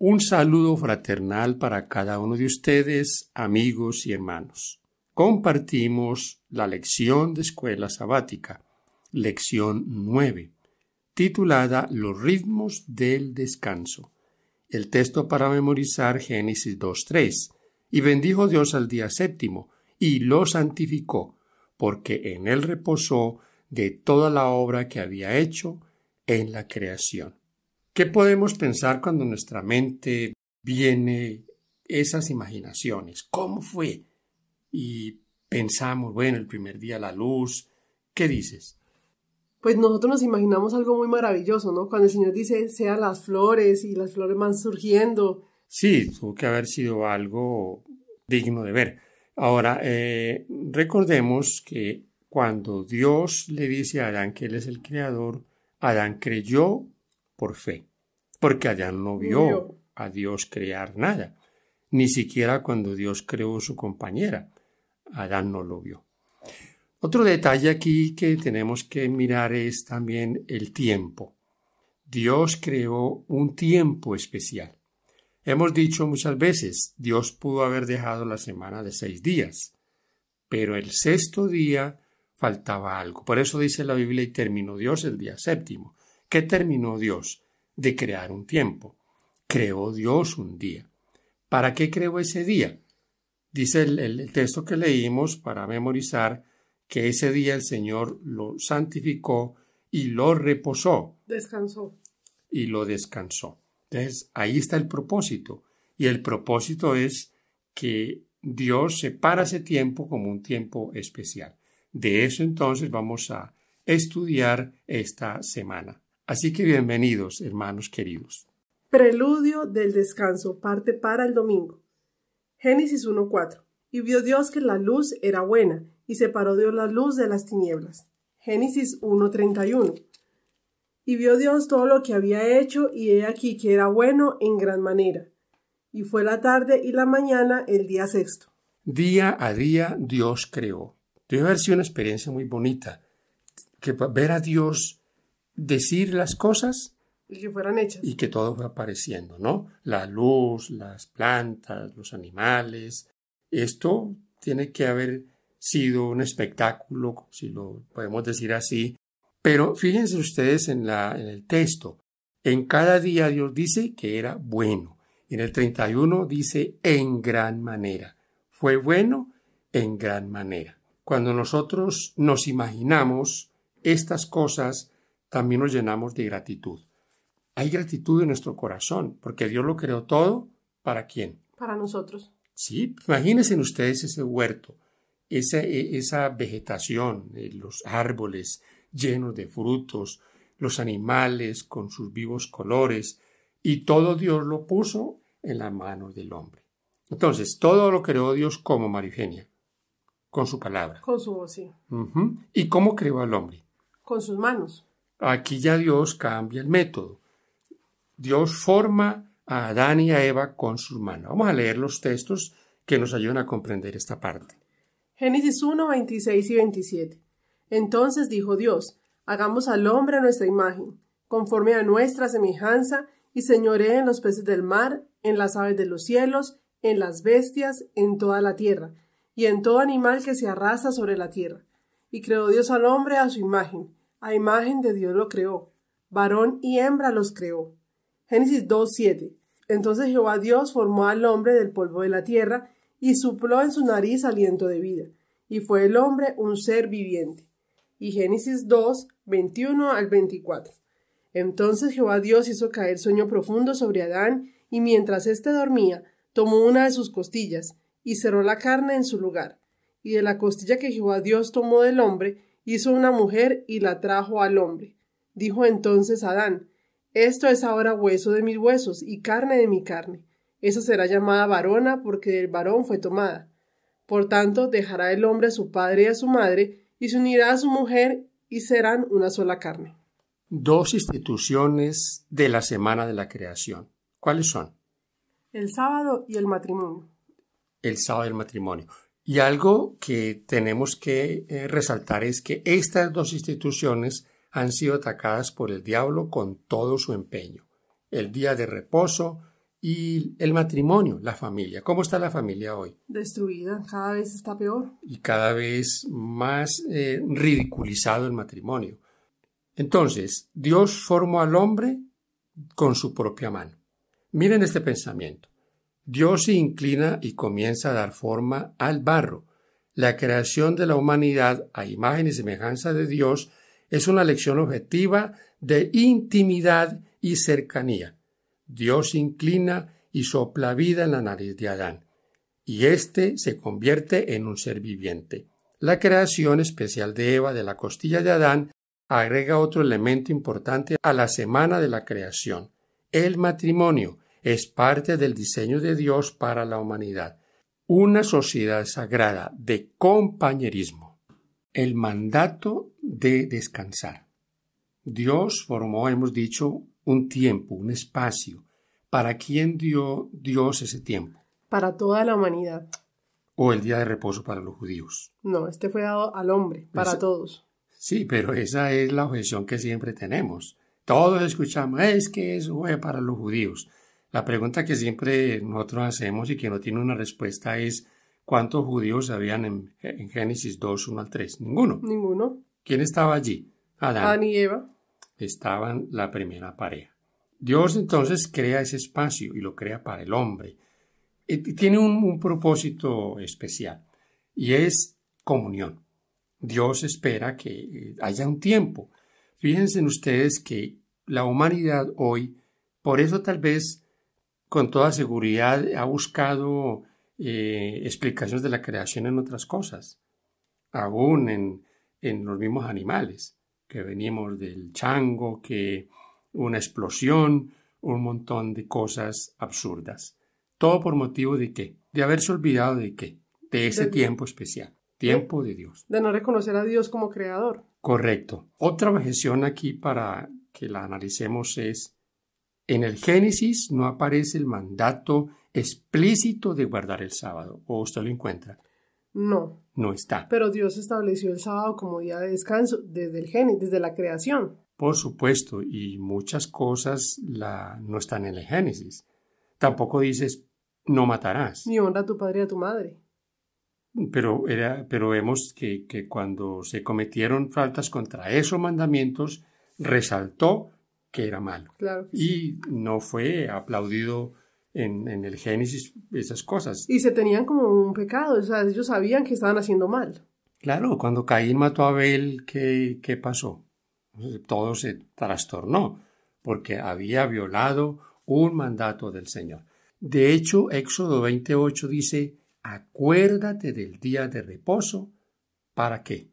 Un saludo fraternal para cada uno de ustedes, amigos y hermanos. Compartimos la lección de escuela sabática, lección 9, titulada Los ritmos del descanso. El texto para memorizar Génesis 2.3. Y bendijo Dios al día séptimo, y lo santificó, porque en él reposó de toda la obra que había hecho en la creación. ¿Qué podemos pensar cuando nuestra mente viene esas imaginaciones? ¿Cómo fue? Y pensamos, bueno, el primer día la luz, ¿qué dices? Pues nosotros nos imaginamos algo muy maravilloso, ¿no? Cuando el Señor dice, sean las flores y las flores van surgiendo. Sí, tuvo que haber sido algo digno de ver. Ahora, eh, recordemos que cuando Dios le dice a Adán que Él es el creador, Adán creyó por fe porque Adán no vio a Dios crear nada, ni siquiera cuando Dios creó su compañera. Adán no lo vio. Otro detalle aquí que tenemos que mirar es también el tiempo. Dios creó un tiempo especial. Hemos dicho muchas veces, Dios pudo haber dejado la semana de seis días, pero el sexto día faltaba algo. Por eso dice la Biblia y terminó Dios el día séptimo. ¿Qué terminó Dios? de crear un tiempo. Creó Dios un día. ¿Para qué creó ese día? Dice el, texto que leímos para memorizar que ese día el Señor lo santificó y lo reposó. Descansó. Y lo descansó. Entonces, ahí está el propósito. Y el propósito es que Dios separa ese tiempo como un tiempo especial. De eso entonces vamos a estudiar esta semana. Así que bienvenidos, hermanos queridos. Preludio del descanso, parte para el domingo. Génesis 1.4. Y vio Dios que la luz era buena, y separó Dios la luz de las tinieblas. Génesis 1.31. Y vio Dios todo lo que había hecho, y he aquí que era bueno en gran manera. Y fue la tarde y la mañana el día sexto. Día a día Dios creó. Debe haber sido una experiencia muy bonita, que ver a Dios decir las cosas y que fueran hechas. Y que todo fue apareciendo, ¿no? La luz, las plantas, los animales. Esto tiene que haber sido un espectáculo, si lo podemos decir así. Pero fíjense ustedes en, en el texto. En cada día Dios dice que era bueno. En el 31 dice en gran manera. Fue bueno en gran manera. Cuando nosotros nos imaginamos estas cosas, también nos llenamos de gratitud. Hay gratitud en nuestro corazón, porque Dios lo creó todo, ¿para quién? Para nosotros. Sí, imagínense ustedes ese huerto, esa, e, esa vegetación, eh, los árboles llenos de frutos, los animales con sus vivos colores, y todo Dios lo puso en las manos del hombre. Entonces, todo lo creó Dios como Marigenia, con su palabra. Con su voz, sí. ¿Y cómo creó al hombre? Con sus manos. Aquí ya Dios cambia el método. Dios forma a Adán y a Eva con sus manos. Vamos a leer los textos que nos ayudan a comprender esta parte. Génesis 1, 26 y 27. Entonces dijo Dios, hagamos al hombre a nuestra imagen, conforme a nuestra semejanza, y señoree en los peces del mar, en las aves de los cielos, en las bestias, en toda la tierra, y en todo animal que se arrasa sobre la tierra. Y creó Dios al hombre a su imagen, a imagen de Dios lo creó. Varón y hembra los creó. Génesis 2.7. Entonces Jehová Dios formó al hombre del polvo de la tierra y supló en su nariz aliento de vida, y fue el hombre un ser viviente. Y Génesis 2, 21 al 24. Entonces Jehová Dios hizo caer sueño profundo sobre Adán, y mientras éste dormía, tomó una de sus costillas, y cerró la carne en su lugar. Y de la costilla que Jehová Dios tomó del hombre, hizo una mujer y la trajo al hombre. Dijo entonces Adán, Esto es ahora hueso de mis huesos y carne de mi carne. Esa será llamada varona porque del varón fue tomada. Por tanto, dejará el hombre a su padre y a su madre, y se unirá a su mujer, y serán una sola carne. Dos instituciones de la semana de la creación. ¿Cuáles son? El sábado y el matrimonio. El sábado y el matrimonio. Y algo que tenemos que eh, resaltar es que estas dos instituciones han sido atacadas por el diablo con todo su empeño. El día de reposo y el matrimonio, la familia. ¿Cómo está la familia hoy? Destruida, cada vez está peor. Y cada vez más eh, ridiculizado el matrimonio. Entonces, Dios formó al hombre con su propia mano. Miren este pensamiento. Dios se inclina y comienza a dar forma al barro. La creación de la humanidad a imagen y semejanza de Dios es una lección objetiva de intimidad y cercanía. Dios se inclina y sopla vida en la nariz de Adán, y éste se convierte en un ser viviente. La creación especial de Eva de la costilla de Adán agrega otro elemento importante a la semana de la creación, el matrimonio, es parte del diseño de Dios para la humanidad, una sociedad sagrada de compañerismo, el mandato de descansar. Dios formó, hemos dicho, un tiempo, un espacio. ¿Para quién dio Dios ese tiempo? Para toda la humanidad. ¿O el día de reposo para los judíos? No, este fue dado al hombre, para todos. Sí, pero esa es la objeción que siempre tenemos. Todos escuchamos, es que eso fue para los judíos. La pregunta que siempre nosotros hacemos y que no tiene una respuesta es ¿cuántos judíos habían en, Génesis 2, 1 al 3? Ninguno. Ninguno. ¿Quién estaba allí? Adán. Adán y Eva. Estaban la primera pareja. Dios entonces crea ese espacio y lo crea para el hombre. tiene un, propósito especial y es comunión. Dios espera que eh, haya un tiempo. Fíjense ustedes que la humanidad hoy, por eso tal vez con toda seguridad ha buscado eh, explicaciones de la creación en otras cosas, aún en, los mismos animales, que venimos del chango, que una explosión, un montón de cosas absurdas. Todo por motivo de qué? De haberse olvidado de qué? De ese tiempo especial, tiempo de, de Dios. De no reconocer a Dios como creador. Correcto. Otra objeción aquí para que la analicemos es en el Génesis no aparece el mandato explícito de guardar el sábado, o usted lo encuentra. No. No está. Pero Dios estableció el sábado como día de descanso desde el Génesis, desde la creación. Por supuesto, y muchas cosas la, no están en el Génesis. Tampoco dices no matarás. Ni honra a tu padre y a tu madre. Pero, era, pero vemos que cuando se cometieron faltas contra esos mandamientos, resaltó que era malo. Y no fue aplaudido en, el Génesis esas cosas. Y se tenían como un pecado, sea, ellos sabían que estaban haciendo mal. Claro, cuando Caín mató a Abel, ¿qué, qué pasó? Pues todo se trastornó, porque había violado un mandato del Señor. De hecho, Éxodo 28 dice, acuérdate del día de reposo, ¿para qué?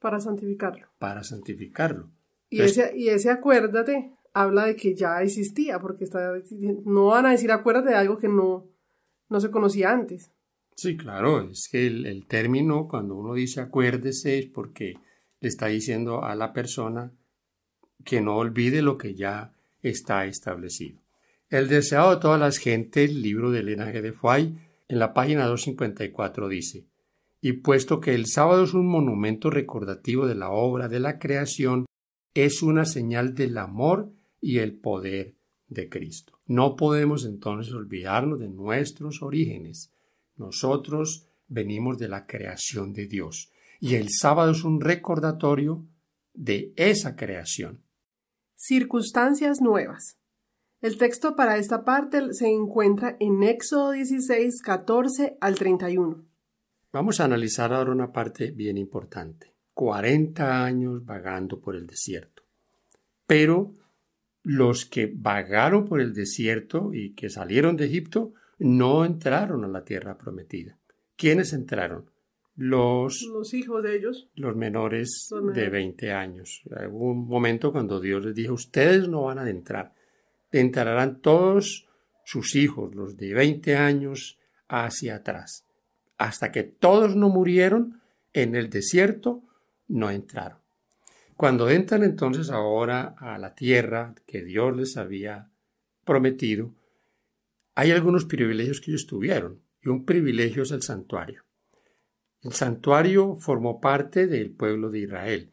Para santificarlo. Para santificarlo. Y, ese, acuérdate habla de que ya existía, porque está, no van a decir acuérdate de algo que no, no se conocía antes. Sí, claro, es que el, término cuando uno dice acuérdese es porque le está diciendo a la persona que no olvide lo que ya está establecido. El deseado de todas las gentes, libro de Elena G. de Fuay, en la página 254 dice, y puesto que el sábado es un monumento recordativo de la obra de la creación, es una señal del amor y el poder de Cristo. No podemos entonces olvidarnos de nuestros orígenes. Nosotros venimos de la creación de Dios y el sábado es un recordatorio de esa creación. Circunstancias nuevas. El texto para esta parte se encuentra en Éxodo 16, 14 al 31. Vamos a analizar ahora una parte bien importante. 40 años vagando por el desierto. Pero los que vagaron por el desierto y que salieron de Egipto no entraron a la tierra prometida. ¿Quiénes entraron? Los, los hijos de ellos. Los menores, de 20 años. En un momento cuando Dios les dijo, ustedes no van a entrar. Entrarán todos sus hijos, los de 20 años, hacia atrás. Hasta que todos no murieron en el desierto no entraron. Cuando entran entonces ahora a la tierra que Dios les había prometido, hay algunos privilegios que ellos tuvieron, y un privilegio es el santuario. El santuario formó parte del pueblo de Israel.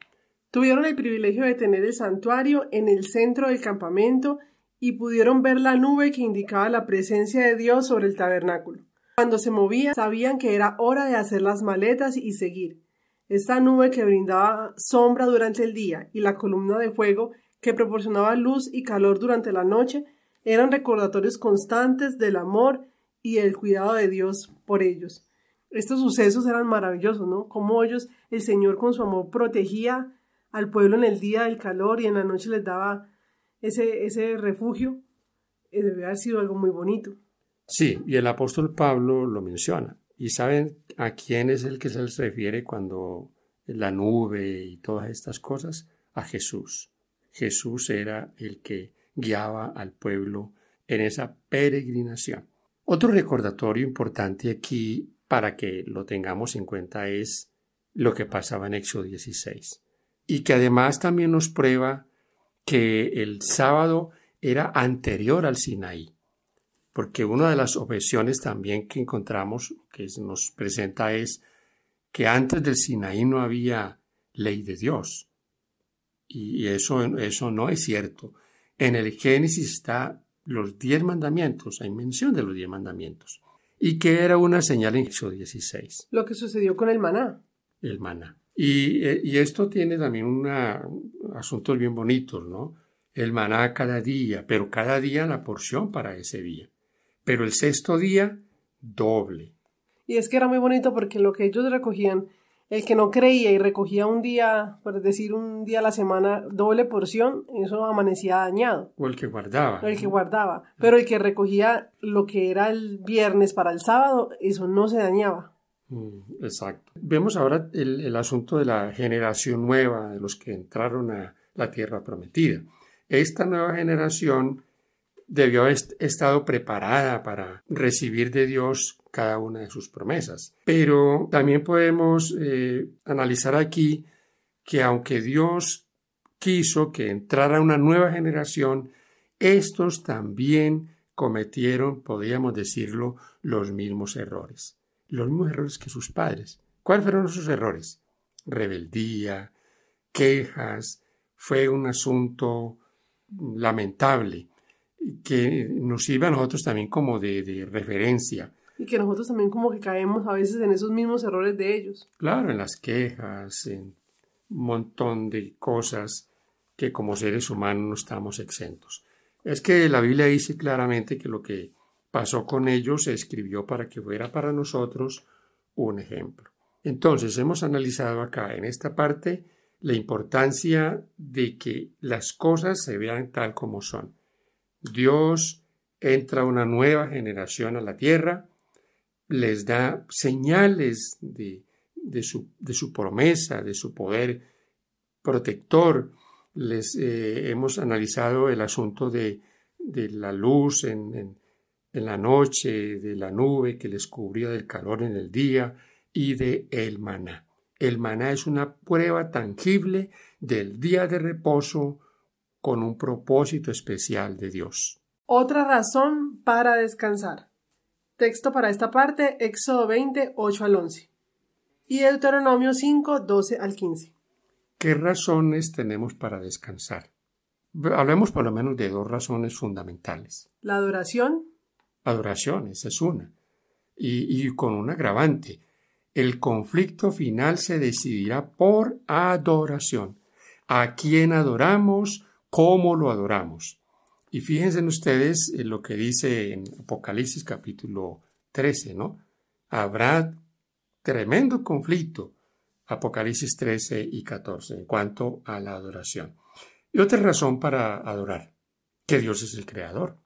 Tuvieron el privilegio de tener el santuario en el centro del campamento y pudieron ver la nube que indicaba la presencia de Dios sobre el tabernáculo. Cuando se movía, sabían que era hora de hacer las maletas y seguir. Esta nube que brindaba sombra durante el día y la columna de fuego que proporcionaba luz y calor durante la noche eran recordatorios constantes del amor y el cuidado de Dios por ellos. Estos sucesos eran maravillosos, ¿no? Como ellos, el Señor con su amor protegía al pueblo en el día del calor y en la noche les daba ese, ese refugio. Eh, debe haber sido algo muy bonito. Sí, y el apóstol Pablo lo menciona. Y saben ¿A quién es el que se les refiere cuando la nube y todas estas cosas? A Jesús. Jesús era el que guiaba al pueblo en esa peregrinación. Otro recordatorio importante aquí para que lo tengamos en cuenta es lo que pasaba en Éxodo 16 y que además también nos prueba que el sábado era anterior al Sinaí porque una de las objeciones también que encontramos, que nos presenta, es que antes del Sinaí no había ley de Dios. Y eso, eso no es cierto. En el Génesis está los diez mandamientos, hay mención de los diez mandamientos, y que era una señal en Éxodo 16. Lo que sucedió con el maná. El maná. Y, eh, esto tiene también un asuntos bien bonitos, ¿no? El maná cada día, pero cada día la porción para ese día pero el sexto día doble. Y es que era muy bonito porque lo que ellos recogían, el que no creía y recogía un día, por decir un día a la semana, doble porción, eso amanecía dañado. O el que guardaba. el que guardaba. Pero el que recogía lo que era el viernes para el sábado, eso no se dañaba. Mm, exacto. Vemos ahora el asunto de la generación nueva, de los que entraron a la tierra prometida. Esta nueva generación debió haber estado preparada para recibir de Dios cada una de sus promesas. Pero también podemos eh, analizar aquí que aunque Dios quiso que entrara una nueva generación, estos también cometieron, podríamos decirlo, los mismos errores. Los mismos errores que sus padres. ¿Cuáles fueron sus errores? Rebeldía, quejas, fue un asunto lamentable que nos sirva a nosotros también como de, de, referencia. Y que nosotros también como que caemos a veces en esos mismos errores de ellos. Claro, en las quejas, en un montón de cosas que como seres humanos no estamos exentos. Es que la Biblia dice claramente que lo que pasó con ellos se escribió para que fuera para nosotros un ejemplo. Entonces, hemos analizado acá en esta parte la importancia de que las cosas se vean tal como son Dios entra una nueva generación a la tierra, les da señales de, su, promesa, de su poder protector. Les eh, hemos analizado el asunto de, la luz en, en, la noche, de la nube que les cubría del calor en el día y de el maná. El maná es una prueba tangible del día de reposo con un propósito especial de Dios. Otra razón para descansar. Texto para esta parte, Éxodo 20, 8 al 11 y Deuteronomio 5, 12 al 15. ¿Qué razones tenemos para descansar? Hablemos por lo menos de dos razones fundamentales. La adoración. Adoración, esa es una. Y, y con un agravante. El conflicto final se decidirá por adoración. ¿A quién adoramos? cómo lo adoramos. Y fíjense ustedes en eh, lo que dice en Apocalipsis capítulo 13, ¿no? Habrá tremendo conflicto, Apocalipsis 13 y 14, en cuanto a la adoración. Y otra razón para adorar, que Dios es el creador.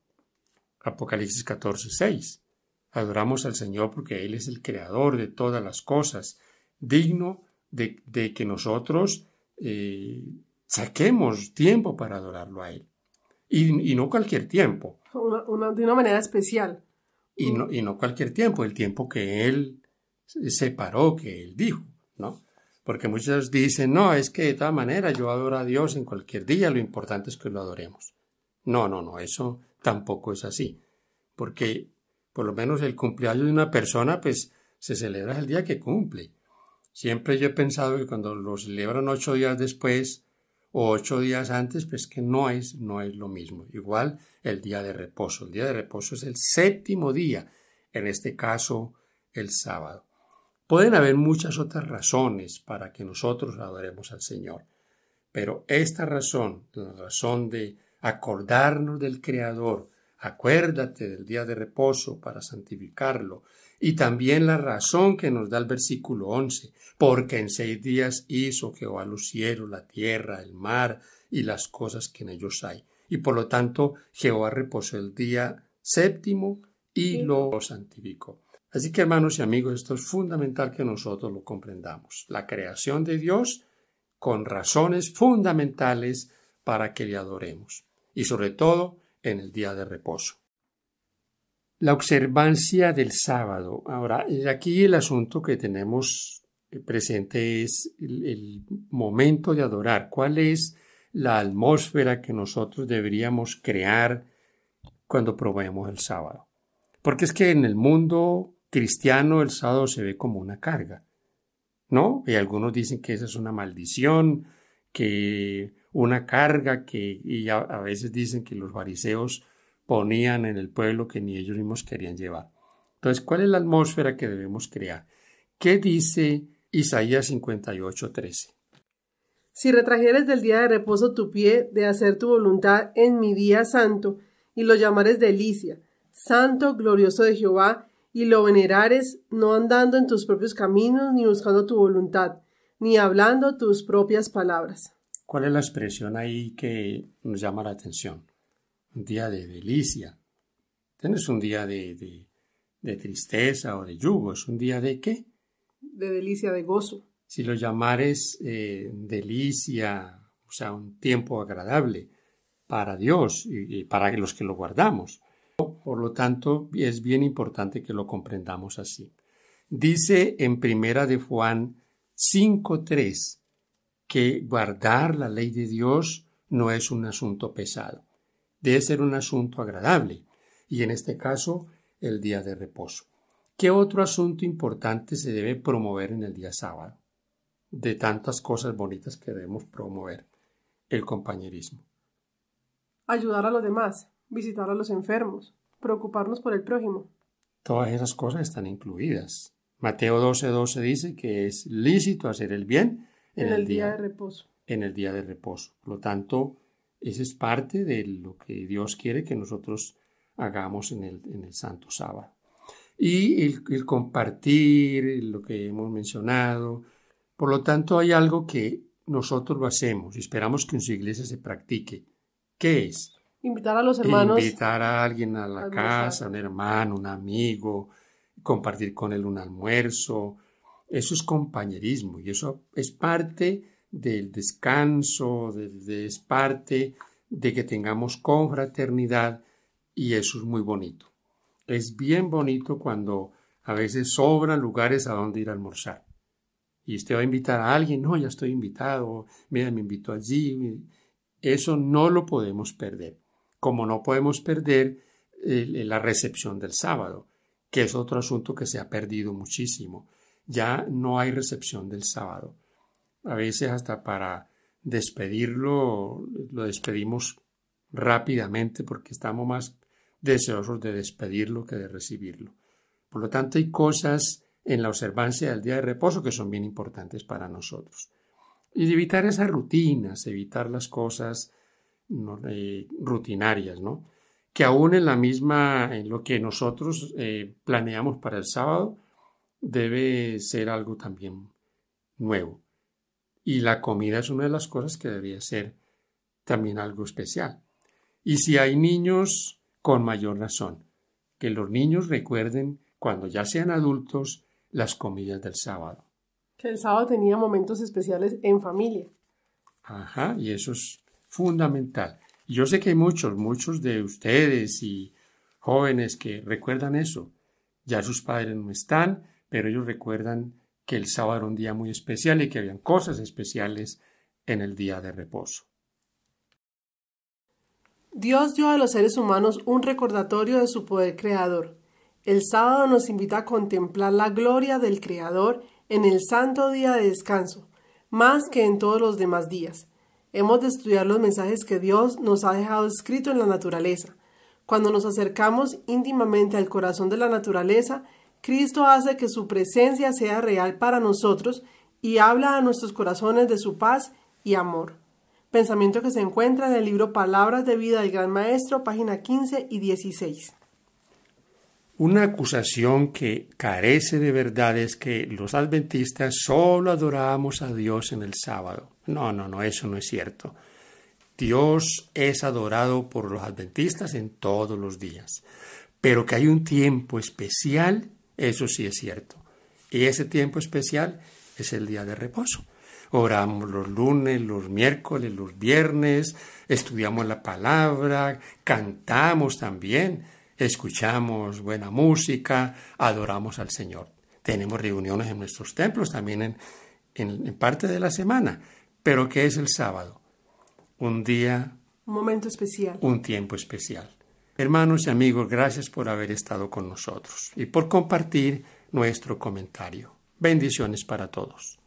Apocalipsis 14, 6. Adoramos al Señor porque Él es el creador de todas las cosas, digno de, que nosotros eh, Saquemos tiempo para adorarlo a Él. Y, y no cualquier tiempo. de una manera especial. Y no, y no cualquier tiempo, el tiempo que Él separó, que Él dijo, ¿no? Porque muchos dicen, no, es que de todas manera yo adoro a Dios en cualquier día, lo importante es que lo adoremos. No, no, no, eso tampoco es así. Porque por lo menos el cumpleaños de una persona, pues se celebra el día que cumple. Siempre yo he pensado que cuando lo celebran ocho días después, o ocho días antes, pues que no es, no es lo mismo. Igual el día de reposo. El día de reposo es el séptimo día, en este caso el sábado. Pueden haber muchas otras razones para que nosotros adoremos al Señor, pero esta razón, la razón de acordarnos del Creador, acuérdate del día de reposo para santificarlo, y también la razón que nos da el versículo 11, porque en seis días hizo Jehová los la tierra, el mar y las cosas que en ellos hay. Y por lo tanto Jehová reposó el día séptimo y lo santificó. Así que hermanos y amigos, esto es fundamental que nosotros lo comprendamos. La creación de Dios con razones fundamentales para que le adoremos y sobre todo en el día de reposo. La observancia del sábado. Ahora, aquí el asunto que tenemos eh, presente es el, momento de adorar. ¿Cuál es la atmósfera que nosotros deberíamos crear cuando probemos el sábado? Porque es que en el mundo cristiano el sábado se ve como una carga, ¿no? Y algunos dicen que esa es una maldición, que una carga que y a, a veces dicen que los fariseos ponían en el pueblo que ni ellos mismos querían llevar. Entonces, ¿cuál es la atmósfera que debemos crear? ¿Qué dice Isaías 58, 13? Si retrajeres del día de reposo tu pie de hacer tu voluntad en mi día santo, y lo llamares delicia, santo, glorioso de Jehová, y lo venerares, no andando en tus propios caminos, ni buscando tu voluntad, ni hablando tus propias palabras. ¿Cuál es la expresión ahí que nos llama la atención? un día de delicia. tienes no es un día de, de, tristeza o de yugo, es un día de qué? De delicia, de gozo. Si lo llamares eh, delicia, o sea, un tiempo agradable para Dios y, para los que lo guardamos. Por lo tanto, es bien importante que lo comprendamos así. Dice en Primera de Juan 5.3 que guardar la ley de Dios no es un asunto pesado. Debe ser un asunto agradable, y en este caso, el día de reposo. ¿Qué otro asunto importante se debe promover en el día sábado? De tantas cosas bonitas que debemos promover, el compañerismo. Ayudar a los demás, visitar a los enfermos, preocuparnos por el prójimo. Todas esas cosas están incluidas. Mateo 12:12 dice que es lícito hacer el bien en, el, día, día de reposo. En el día de reposo. Por lo tanto, ese es parte de lo que Dios quiere que nosotros hagamos en el, en el Santo Sábado. Y el, compartir, lo que hemos mencionado. Por lo tanto, hay algo que nosotros lo hacemos y esperamos que en su iglesia se practique. ¿Qué es? Invitar a los hermanos. Invitar a alguien a la a casa, un hermano, un amigo, compartir con él un almuerzo. Eso es compañerismo y eso es parte del descanso, del desparte, de que tengamos confraternidad y eso es muy bonito. Es bien bonito cuando a veces sobran lugares a donde ir a almorzar. Y usted va a invitar a alguien, no, ya estoy invitado, mira, me invito allí. Eso no lo podemos perder, como no podemos perder la recepción del sábado, que es otro asunto que se ha perdido muchísimo. Ya no hay recepción del sábado a veces hasta para despedirlo, lo despedimos rápidamente porque estamos más deseosos de despedirlo que de recibirlo. Por lo tanto, hay cosas en la observancia del día de reposo que son bien importantes para nosotros. Y evitar esas rutinas, evitar las cosas eh, rutinarias, ¿no? Que aún en la misma, en lo que nosotros eh, planeamos para el sábado, debe ser algo también nuevo. Y la comida es una de las cosas que debería ser también algo especial. Y si hay niños, con mayor razón, que los niños recuerden, cuando ya sean adultos, las comidas del sábado. Que el sábado tenía momentos especiales en familia. Ajá, y eso es fundamental. Yo sé que hay muchos, muchos de ustedes y jóvenes que recuerdan eso. Ya sus padres no están, pero ellos recuerdan que el sábado era un día muy especial y que habían cosas especiales en el día de reposo. Dios dio a los seres humanos un recordatorio de su poder creador. El sábado nos invita a contemplar la gloria del Creador en el santo día de descanso, más que en todos los demás días. Hemos de estudiar los mensajes que Dios nos ha dejado escrito en la naturaleza. Cuando nos acercamos íntimamente al corazón de la naturaleza, Cristo hace que su presencia sea real para nosotros y habla a nuestros corazones de su paz y amor. Pensamiento que se encuentra en el libro Palabras de Vida del Gran Maestro, página 15 y 16. Una acusación que carece de verdad es que los adventistas solo adoramos a Dios en el sábado. No, no, no, eso no es cierto. Dios es adorado por los adventistas en todos los días, pero que hay un tiempo especial eso sí es cierto. Y ese tiempo especial es el día de reposo. Oramos los lunes, los miércoles, los viernes, estudiamos la palabra, cantamos también, escuchamos buena música, adoramos al Señor. Tenemos reuniones en nuestros templos también en, parte de la semana. Pero ¿qué es el sábado? Un día... Un momento especial. Un tiempo especial. Hermanos y amigos, gracias por haber estado con nosotros y por compartir nuestro comentario. Bendiciones para todos.